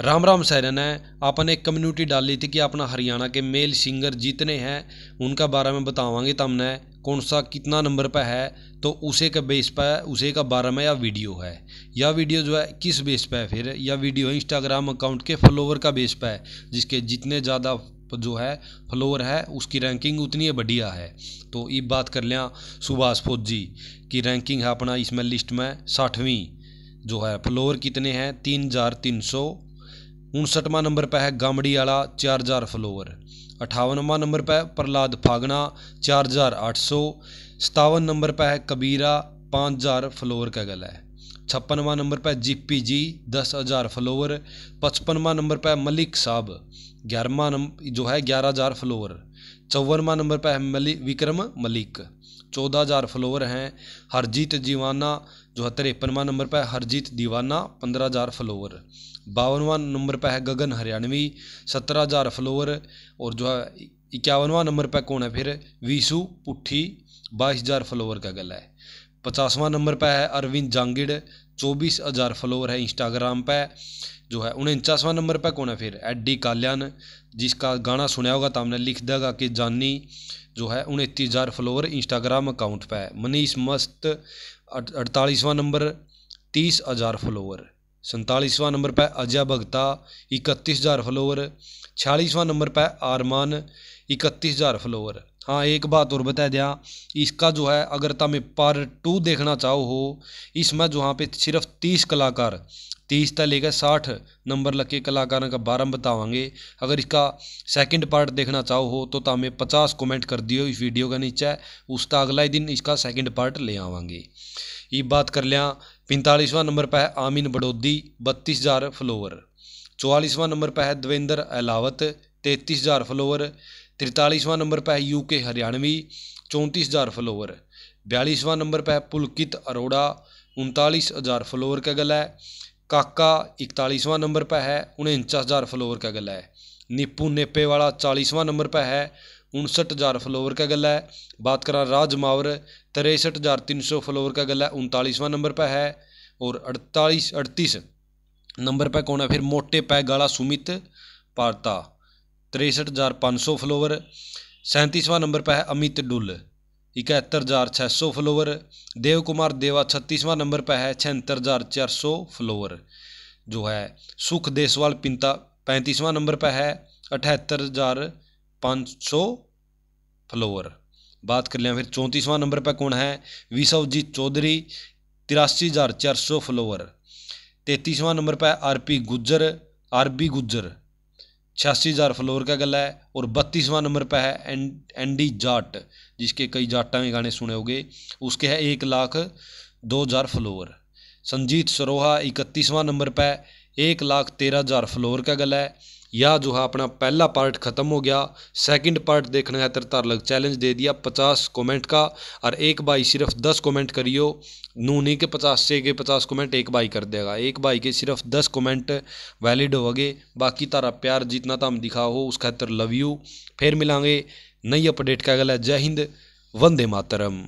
राम राम सैरन ने अपन एक कम्युनिटी डाली थी कि अपना हरियाणा के मेल सिंगर जितने हैं उनका बारे में बतावांगे तमने कौन सा कितना नंबर पर है तो उसे का बेस पर उसे का बारे में या वीडियो है या वीडियो जो है किस बेस पर है फिर या वीडियो है इंस्टाग्राम अकाउंट के फॉलोवर का बेस पर है जिसके जितने ज़्यादा जो है फ्लोर है उसकी रैंकिंग उतनी बढ़िया है तो ये बात कर लिया सुभाष फौजी की रैंकिंग है अपना इसमें लिस्ट में साठवीं जो है फ्लोर कितने हैं तीन हज़ार तीन सौ उनसठवां नंबर पर है गामड़ी वाला चार हज़ार फ्लोवर अठावनवा नंबर पर है प्रहलाद फागना चार हज़ार अठ सौ सतावन नंबर पर है कबीरा पाँच हज़ार फ्लोवर का गला है छप्पनवा नंबर पर पी जी दस हज़ार फ्लोवर पचपनवा नंबर पर मलिक साहब ग्यारहवा नंबर जो है ग्यारह हज़ार फ्लोवर चौवनवा नंबर पर है मलिक विक्रम मलिक चौदह हज़ार फ्लोवर हैं हरजीत जीवाना जो है तिरपनवा नंबर पर हरजीत दीवाना पंद्रह हज़ार फलोवर बावनवा नंबर पर है गगन हरियाणवी सत्रह हज़ार फलोवर और जो है इक्यावनवा नंबर पर कौन है फिर वीसू पुठी बाईस हज़ार फलोवर का गला है पचासवां नंबर पर है अरविंद जांगिड़ चौबीस हज़ार फलोवर है इंस्टाग्राम पर जो है उनचासवा नंबर पर कौन है फिर एडी काल्यान जिसका गाना सुना होगा तो हमने लिख देगा कि जानी जो है उनतीस हज़ार फॉलोवर इंस्टाग्राम अकाउंट पर है मनीष मस्त अड़तालीसवां नंबर तीस हज़ार फॉलोवर सैंतालीसवां नंबर पर अजय भगता इकतीस हज़ार फलोवर छियालीसवां नंबर पर आरमान इकतीस हज़ार फलोवर हाँ एक बात और बता दिया इसका जो है अगर तमें पार टू देखना चाहो हो इसमें जो यहाँ पे सिर्फ तीस कलाकार तीस तक लेकर साठ नंबर लग के कलाकारों का बारह बतावेंगे अगर इसका सेकंड पार्ट देखना चाहो हो तो तमें पचास कमेंट कर दियो इस वीडियो के नीचे उसका अगला ही दिन इसका सेकंड पार्ट ले आवेंगे ये बात कर लिया 45ਵਾਂ ਨੰਬਰ ਪਿਆ ਹੈ ਆਮਿਨ ਬੜੋਦੀ 32000 ਫਲੋਵਰ 44ਵਾਂ ਨੰਬਰ ਪਿਆ ਦਵਿੰਦਰ ਅਲਾਵਤ 33000 ਫਲੋਵਰ 43ਵਾਂ ਨੰਬਰ ਪਿਆ ਯੂਕੇ ਹਰਿਆਣਵੀ 34000 ਫਲੋਵਰ 42ਵਾਂ ਨੰਬਰ ਪਿਆ ਪੁਲਕਿਤ ਅਰੋੜਾ 39000 ਫਲੋਵਰ ਕਾ ਗੱਲ ਹੈ ਕਾਕਾ 41ਵਾਂ ਨੰਬਰ ਪਿਆ ਹੈ 49000 ਫਲੋਵਰ ਕਾ ਗੱਲ ਹੈ ਨਿਪੂ ਨੇਪੇ ਵਾਲਾ 40ਵਾਂ ਨੰਬਰ ਪਿਆ ਹੈ 59000 ਫਲੋਵਰ ਕਾ ਗੱਲ ਹੈ ਬਾਤ ਕਰਾਂ ਰਾਜ ਮਾਵਰ तिरसठ हज़ार तीन सौ फलोवर का गला उनतालीसवां नंबर पर है और अड़तालीस अड़तीस नंबर पर कौन है फिर मोटे पै गाला सुमित पारता तिरसठ हज़ार पाँच सौ फलोवर सैंतीसवां नंबर पर है अमित डुल इकहत्तर हज़ार छः सौ फलोवर देव कुमार देवा छत्तीसवां नंबर पर है छिहत्तर हज़ार चार सौ फलोवर जो है सुख देसवाल पिंता पैंतीसवां नंबर पर है अठहत्तर हज़ार पाँच सौ फलोवर बात कर लिया फिर चौंतीसवां नंबर पर कौन है विश्वजीत चौधरी तिरासी हज़ार चार सौ फॉलोवर तैंतीसवां नंबर पर R P Gujar R B Gujjar छियासी हज़ार फ्लोर का गला है और बत्तीसवां नंबर पर है एन एंडी जाट जिसके कई जाटा में गाने सुने होंगे उसके है एक लाख दो हज़ार फ्लोर संजीत सरोहा इकतीसवां नंबर पर एक लाख तेरह हज़ार फ्लोर का गला है या जो है अपना पहला पार्ट ख़त्म हो गया सेकंड पार्ट देखने है तरतार लग चैलेंज दे दिया पचास कमेंट का और एक भाई सिर्फ दस कमेंट करियो नू नहीं के पचास से के पचास कमेंट एक भाई कर देगा एक भाई के सिर्फ दस कमेंट वैलिड हो गए बाकी तारा प्यार जितना तम दिखाओ हो उस खातर लव यू फिर मिलांगे नई अपडेट का अगला जय हिंद वंदे मातरम